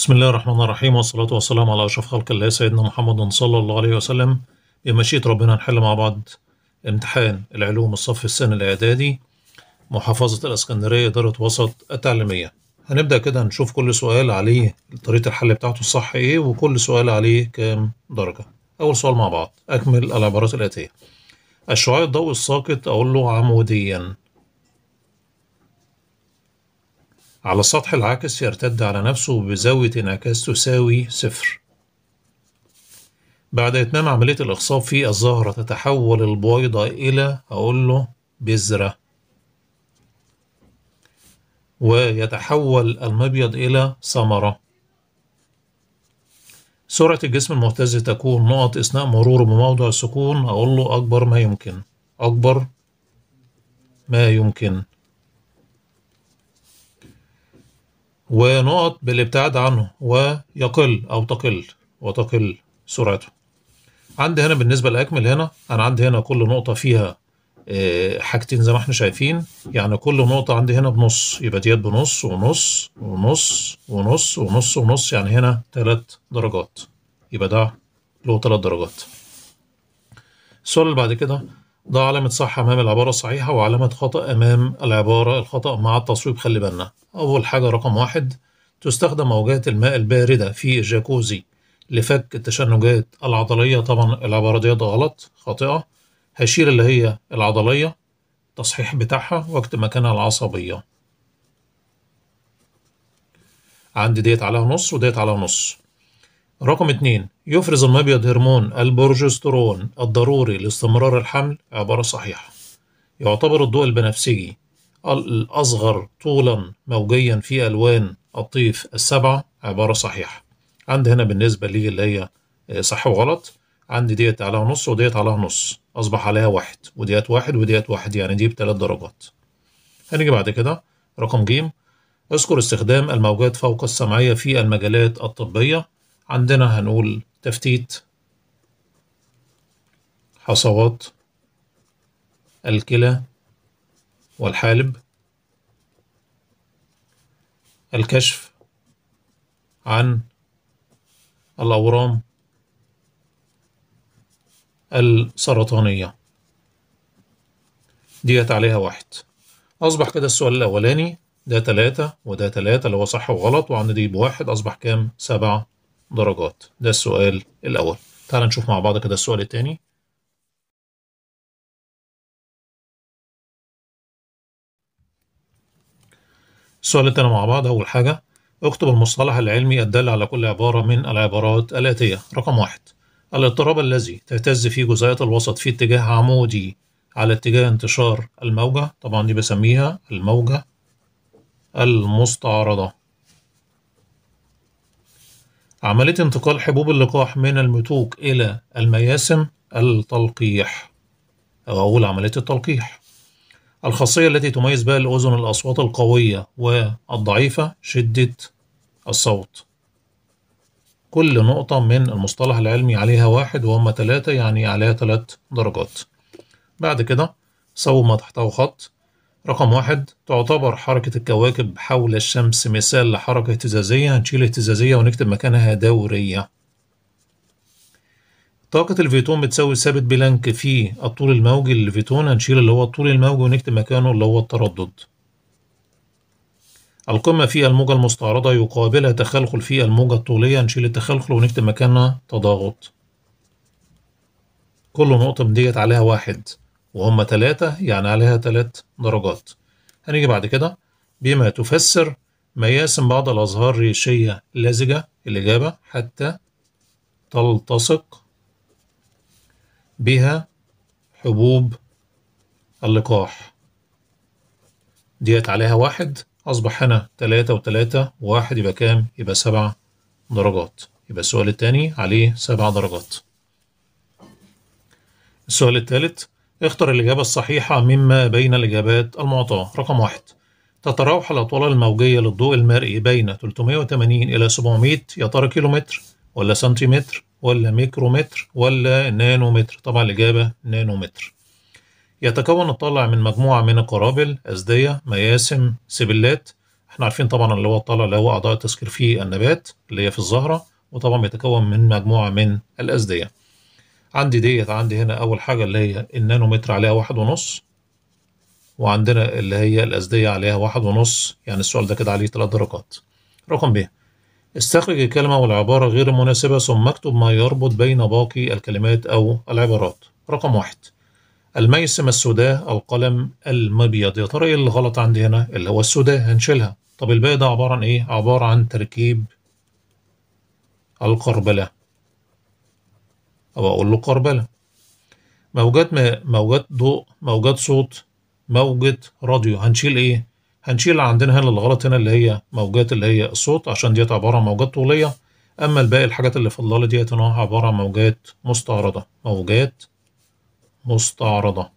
بسم الله الرحمن الرحيم والصلاة والسلام على أشرف خلق الله سيدنا محمد صلى الله عليه وسلم بمشيئة ربنا نحل مع بعض امتحان العلوم الصف السنة الإعدادي محافظة الإسكندرية إدارة وسط التعليمية هنبدأ كده نشوف كل سؤال عليه طريقة الحل بتاعته الصح إيه وكل سؤال عليه كام درجة أول سؤال مع بعض أكمل العبارات الآتية الشعاع الضوئي الساقط أقول له عموديا على السطح العاكس يرتد على نفسه بزاوية انعكاس تساوي صفر بعد إتمام عملية الإخصاب في الزهرة تتحول البويضة إلى أقول له بذرة ويتحول المبيض إلى ثمرة سرعة الجسم المهتز تكون نقط أثناء مروره بموضع السكون أقول له أكبر ما يمكن أكبر ما يمكن ونقط بالابتعاد عنه ويقل أو تقل وتقل سرعته عندي هنا بالنسبة لأكمل هنا أنا عندي هنا كل نقطة فيها آه، حاجتين زي ما احنا شايفين يعني كل نقطة عندي هنا بنص يبقى ديت بنص ونص ونص ونص ونص ونص يعني هنا تلات درجات يبقى ده له تلات درجات السؤال اللي بعد كده ده علامة صح أمام العبارة الصحيحة وعلامة خطأ أمام العبارة الخطأ مع التصويب خلي بالنا أول حاجة رقم واحد تستخدم موجات الماء الباردة في الجاكوزي لفك التشنجات العضلية طبعا العبارة ديت غلط خاطئة هشيل اللي هي العضلية تصحيح بتاعها وقت مكانها العصبية عندي ديت عليها نص وديت عليها نص رقم 2 يفرز المبيض هرمون البروجسترون الضروري لاستمرار الحمل عبارة صحيحة يعتبر الضوء البنفسجي الأصغر طولا موجيا في ألوان الطيف السبعة عبارة صحيحة عند هنا بالنسبة لي اللي هي آه، صح وغلط عندي ديت عليها نص وديت عليها نص أصبح عليها واحد وديت واحد وديت واحد يعني دي بتلات درجات هنيجي بعد كده رقم ج اذكر استخدام الموجات فوق السمعية في المجالات الطبية عندنا هنقول تفتيت حصوات الكلى والحالب الكشف عن الأورام السرطانية ديت عليها واحد أصبح كده السؤال الأولاني ده تلاتة وده تلاتة اللي هو صح وغلط وعند دي بواحد أصبح كام؟ سبعة درجات ده السؤال الأول تعال نشوف مع بعض كده السؤال التاني السؤال التاني مع بعض أول حاجة اكتب المصطلح العلمي الدال على كل عبارة من العبارات الآتية رقم واحد الاضطراب الذي تهتز فيه جزيئات الوسط في اتجاه عمودي على اتجاه انتشار الموجة طبعا دي بسميها الموجة المستعرضة عملية انتقال حبوب اللقاح من المتوك إلى المياسم التلقيح أو أول عملية التلقيح الخاصية التي تميز بها الأذن الأصوات القوية والضعيفة شدة الصوت كل نقطة من المصطلح العلمي عليها واحد وهم ثلاثة يعني عليها ثلاث درجات بعد كده سووا ما تحته خط رقم واحد تعتبر حركة الكواكب حول الشمس مثال لحركة اهتزازية هنشيل اهتزازية ونكتب مكانها دورية طاقة الفيتون بتساوي ثابت بلانك في الطول الموجي للفيتون هنشيل اللي هو الطول الموجي ونكتب مكانه اللي هو التردد القمة في الموجة المستعرضة يقابلها تخلخل في الموجة الطولية هنشيل التخلخل ونكتب مكانها تضاغط كل نقطة من ديت عليها واحد وهم تلاتة يعني عليها تلات درجات هنيجي بعد كده بما تفسر مياسم بعض الأزهار ريشية لزجة الإجابة حتى تلتصق بها حبوب اللقاح ديت عليها واحد أصبح هنا تلاتة وتلاتة وواحد يبقى كام؟ يبقى سبع درجات يبقى السؤال التاني عليه سبع درجات السؤال التالت اختر الإجابة الصحيحة مما بين الإجابات المعطاة رقم واحد تتراوح الأطوال الموجية للضوء المرئي بين 380 إلى 700 يا ترى كيلومتر ولا سنتيمتر ولا ميكرومتر ولا نانومتر طبعا الإجابة نانومتر يتكون الطالع من مجموعة من القرابل أزدية مياسم سبلات احنا عارفين طبعا اللي هو الطالع اللي هو أعضاء التسكير في النبات اللي هي في الزهرة وطبعا بيتكون من مجموعة من الأزدية عندي ديت عندي هنا أول حاجة اللي هي النانومتر عليها واحد ونص وعندنا اللي هي الأسدية عليها واحد ونص يعني السؤال ده كده عليه تلات درجات رقم ب استخرج الكلمة والعبارة غير المناسبة ثم اكتب ما يربط بين باقي الكلمات أو العبارات رقم واحد الميسم السوداء القلم المبيض يا ترى ايه الغلط عندي هنا اللي هو السوداء هنشيلها طب الباقي ده عباره عن ايه عباره عن تركيب القربله أو أقول له قربلة موجات ماء موجات ضوء موجات صوت موجة راديو هنشيل إيه؟ هنشيل عندنا هنا الغلط هنا اللي هي موجات اللي هي الصوت عشان ديت عبارة عن موجات طولية أما الباقي الحاجات اللي فضلالي ديت هنا عبارة عن موجات مستعرضة موجات مستعرضة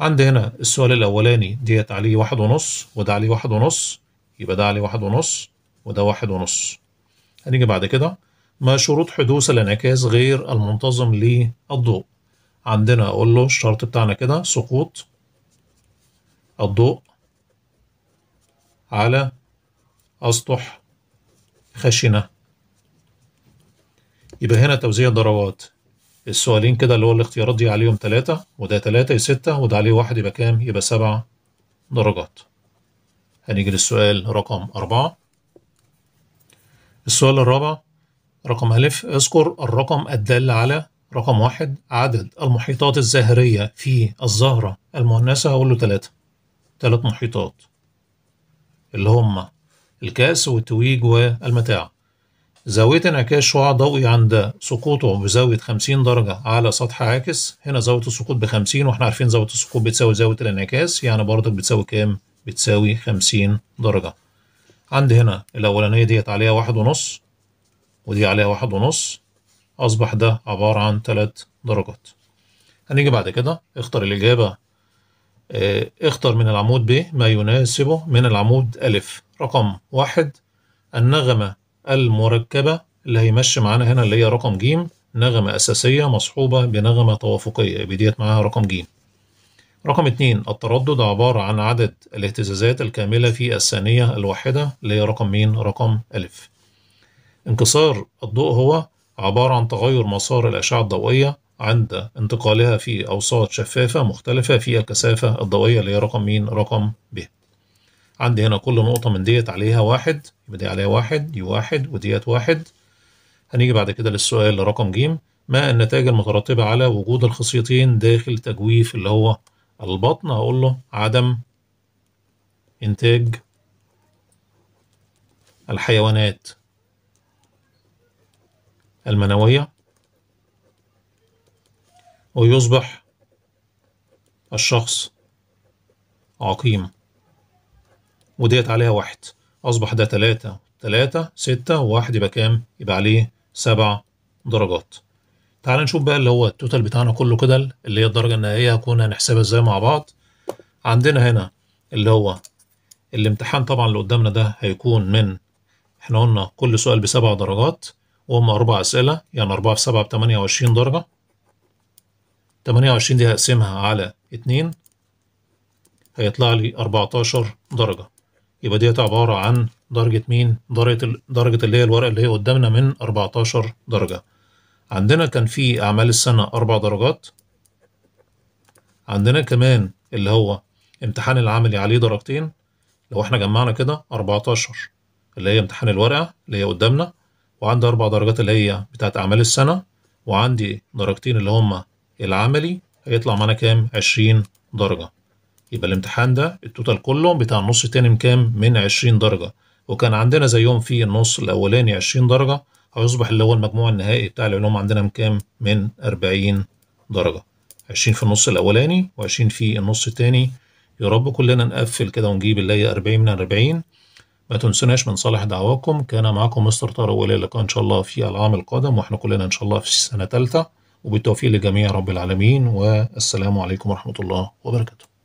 عندي هنا السؤال الأولاني ديت عليه واحد ونص وده عليه واحد ونص يبقى ده عليه واحد ونص وده واحد ونص هنيجي بعد كده ما شروط حدوث الانعكاس غير المنتظم للضوء عندنا اقول له الشرط بتاعنا كده سقوط الضوء على اسطح خشنه يبقى هنا توزيع درجات السؤالين كده اللي هو الاختيارات دي عليهم تلاتة وده تلاتة ستة وده عليه واحد يبقى كام يبقى سبع درجات هنيجي للسؤال رقم أربعة السؤال الرابع رقم أ اذكر الرقم الدال على رقم واحد عدد المحيطات الزهرية في الزهرة المؤنثة هقول له تلاتة تلات محيطات اللي هما الكأس والتويج والمتاع زاوية انعكاس شعاع ضوئي عند سقوطه بزاوية خمسين درجة على سطح عاكس هنا زاوية السقوط بخمسين واحنا عارفين زاوية السقوط بتساوي زاوية الانعكاس يعني برضك بتساوي كام؟ بتساوي خمسين درجة عند هنا الأولانية ديت عليها واحد ونص ودي عليها واحد ونص أصبح ده عبارة عن تلات درجات هنيجي بعد كده اختر الإجابة آه، اختر من العمود ب ما يناسبه من العمود أ رقم واحد النغمة المركبة اللي هيمشي معانا هنا اللي هي رقم ج نغمة أساسية مصحوبة بنغمة توافقية يبقى ديت معاها رقم ج رقم اتنين التردد عبارة عن عدد الاهتزازات الكاملة في الثانية الواحدة اللي هي رقم مين رقم ألف انكسار الضوء هو عبارة عن تغير مسار الأشعة الضوئية عند انتقالها في أوساط شفافة مختلفة في الكثافة الضوئية اللي هي رقم مين؟ رقم ب. عندي هنا كل نقطة من ديت عليها واحد يبقى دي عليها واحد دي واحد وديت واحد. هنيجي بعد كده للسؤال لرقم ج ما النتائج المترتبة على وجود الخصيتين داخل تجويف اللي هو البطن هقول له عدم إنتاج الحيوانات المنوية ويصبح الشخص عقيم وديت عليها واحد أصبح ده تلاتة تلاتة ستة وواحد يبقى كام؟ يبقى عليه سبع درجات تعال نشوف بقى اللي هو التوتال بتاعنا كله كده اللي هي الدرجة النهائية هكون هنحسبها ازاي مع بعض عندنا هنا اللي هو الامتحان طبعا اللي قدامنا ده هيكون من احنا قلنا كل سؤال بسبع درجات وهم أربع أسئلة يعني أربعة في سبعة بتمانية وعشرين درجة تمانية وعشرين دي هقسمها على اتنين هيطلع لي أربعتاشر درجة يبقى ديت عبارة عن درجة مين؟ درجة درجة اللي هي الورقة اللي هي قدامنا من أربعتاشر درجة عندنا كان في أعمال السنة أربع درجات عندنا كمان اللي هو امتحان العملي عليه درجتين لو احنا جمعنا كده أربعتاشر اللي هي امتحان الورقة اللي هي قدامنا وعندي أربع درجات اللي هي بتاعت أعمال السنة وعندي درجتين اللي هما العملي هيطلع معانا كام؟ عشرين درجة يبقى الامتحان ده التوتال كله بتاع النص التاني بكام؟ من عشرين درجة وكان عندنا زيهم في النص الأولاني عشرين درجة هيصبح اللي هو المجموع النهائي بتاع العلوم عندنا بكام؟ من أربعين درجة عشرين في النص الأولاني وعشرين في النص التاني يا رب كلنا نقفل كده ونجيب اللي هي أربعين من أربعين ما تنسوناش من صالح دعواكم كان معكم مستر طارق والى اللقاء ان شاء الله في العام القادم واحنا كلنا ان شاء الله في سنه ثالثه وبالتوفيق لجميع رب العالمين والسلام عليكم ورحمه الله وبركاته